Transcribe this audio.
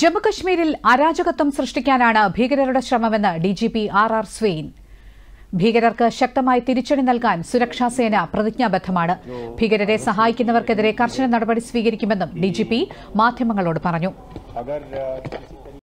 ജമ്മുകശ്മീരിൽ അരാജകത്വം സൃഷ്ടിക്കാനാണ് ഭീകരരുടെ ശ്രമമെന്ന് ഡിജിപി ആർ ആർ സ്വെയിൻ ഭീകരർക്ക് ശക്തമായി തിരിച്ചടി നൽകാൻ സുരക്ഷാസേന പ്രതിജ്ഞാബദ്ധമാണ് ഭീകരരെ സഹായിക്കുന്നവർക്കെതിരെ കർശന നടപടി സ്വീകരിക്കുമെന്നും ഡിജിപി മാധ്യമങ്ങളോട് പറഞ്ഞു